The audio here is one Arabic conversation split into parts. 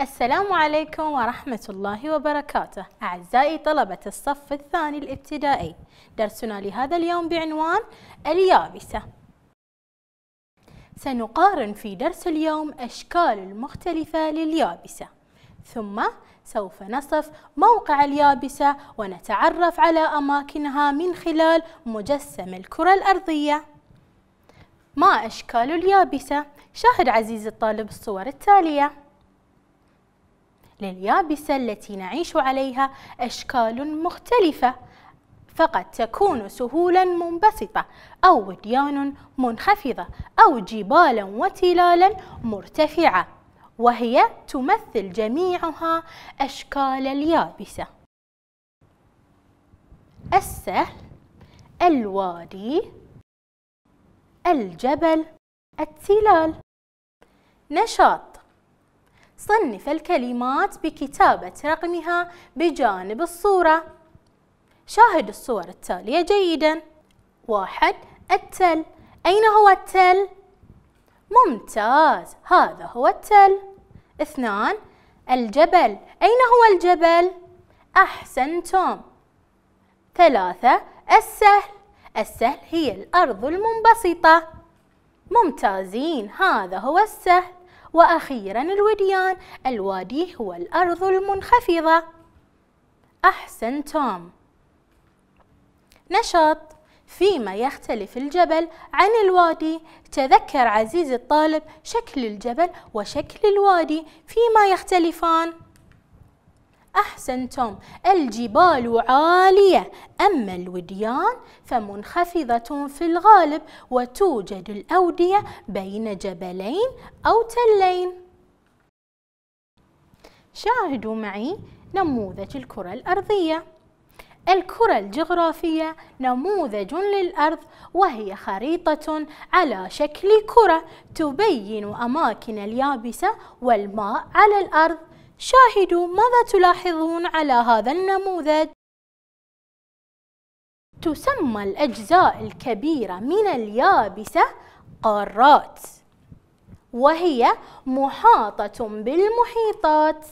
السلام عليكم ورحمة الله وبركاته أعزائي طلبة الصف الثاني الابتدائي درسنا لهذا اليوم بعنوان اليابسة سنقارن في درس اليوم أشكال المختلفة لليابسة ثم سوف نصف موقع اليابسة ونتعرف على أماكنها من خلال مجسم الكرة الأرضية ما أشكال اليابسة؟ شاهد عزيزي الطالب الصور التالية لليابسة التي نعيش عليها أشكال مختلفة فقد تكون سهولا منبسطة أو وديان منخفضة أو جبالا وتلالا مرتفعة وهي تمثل جميعها أشكال اليابسة السهل الوادي الجبل التلال نشاط صنف الكلمات بكتابة رقمها بجانب الصورة شاهد الصور التالية جيدا واحد التل أين هو التل؟ ممتاز هذا هو التل اثنان الجبل أين هو الجبل؟ أحسنتم ثلاثة السهل السهل هي الأرض المنبسطة ممتازين هذا هو السهل وأخيرا الوديان الوادي هو الأرض المنخفضة أحسن توم نشاط فيما يختلف الجبل عن الوادي تذكر عزيزي الطالب شكل الجبل وشكل الوادي فيما يختلفان أحسنتم الجبال عالية أما الوديان فمنخفضة في الغالب وتوجد الأودية بين جبلين أو تلين شاهدوا معي نموذج الكرة الأرضية الكرة الجغرافية نموذج للأرض وهي خريطة على شكل كرة تبين أماكن اليابسة والماء على الأرض شاهدوا ماذا تلاحظون على هذا النموذج تسمى الأجزاء الكبيرة من اليابسة قارات وهي محاطة بالمحيطات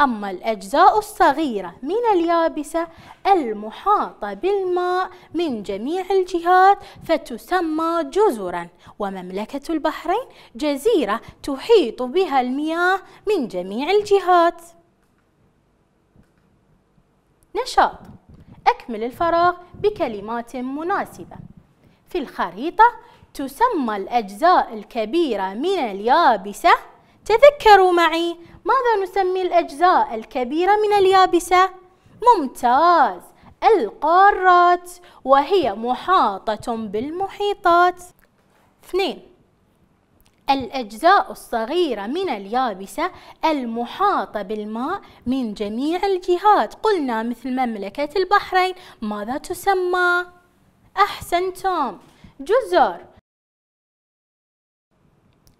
أما الأجزاء الصغيرة من اليابسة المحاطة بالماء من جميع الجهات فتسمى جزرا ومملكة البحرين جزيرة تحيط بها المياه من جميع الجهات نشاط أكمل الفراغ بكلمات مناسبة في الخريطة تسمى الأجزاء الكبيرة من اليابسة تذكروا معي ماذا نسمي الأجزاء الكبيرة من اليابسة؟ ممتاز القارات وهي محاطة بالمحيطات اثنين الأجزاء الصغيرة من اليابسة المحاطة بالماء من جميع الجهات قلنا مثل مملكة البحرين ماذا تسمى؟ أحسنتم جزر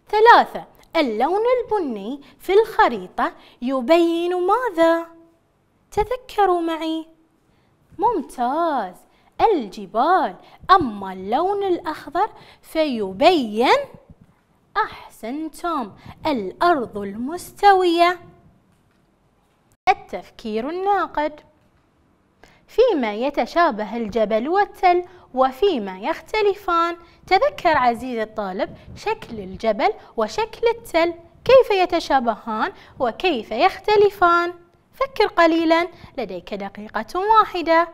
ثلاثة اللون البني في الخريطة يبين ماذا؟ تذكروا معي ممتاز الجبال أما اللون الأخضر فيبين أحسنتم الأرض المستوية التفكير الناقد فيما يتشابه الجبل والتل وفيما يختلفان تذكر عزيزي الطالب شكل الجبل وشكل التل كيف يتشابهان وكيف يختلفان فكر قليلا لديك دقيقة واحدة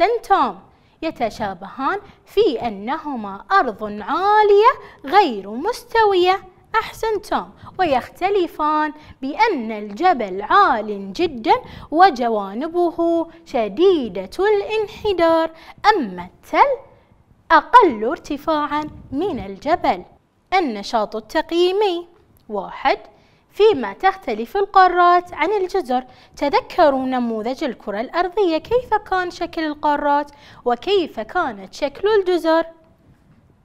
أحسنتم يتشابهان في أنهما أرض عالية غير مستوية أحسنتم ويختلفان بأن الجبل عال جدا وجوانبه شديدة الانحدار أما التل أقل ارتفاعا من الجبل النشاط التقييمي واحد فيما تختلف القارات عن الجزر تذكروا نموذج الكرة الأرضية كيف كان شكل القارات وكيف كانت شكل الجزر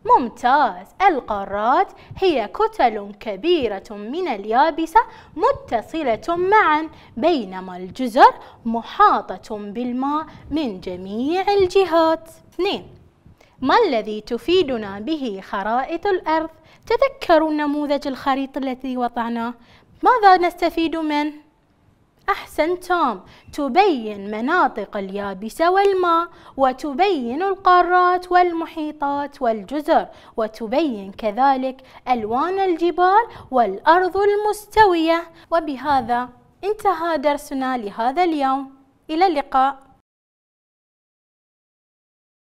ممتاز القارات هي كتل كبيرة من اليابسة متصلة معا بينما الجزر محاطة بالماء من جميع الجهات 2 ما الذي تفيدنا به خرائط الأرض؟ تذكروا النموذج الخريطة الذي وضعناه ماذا نستفيد منه؟ أحسنتم تبين مناطق اليابسة والماء وتبين القارات والمحيطات والجزر وتبين كذلك ألوان الجبال والأرض المستوية وبهذا انتهى درسنا لهذا اليوم إلى اللقاء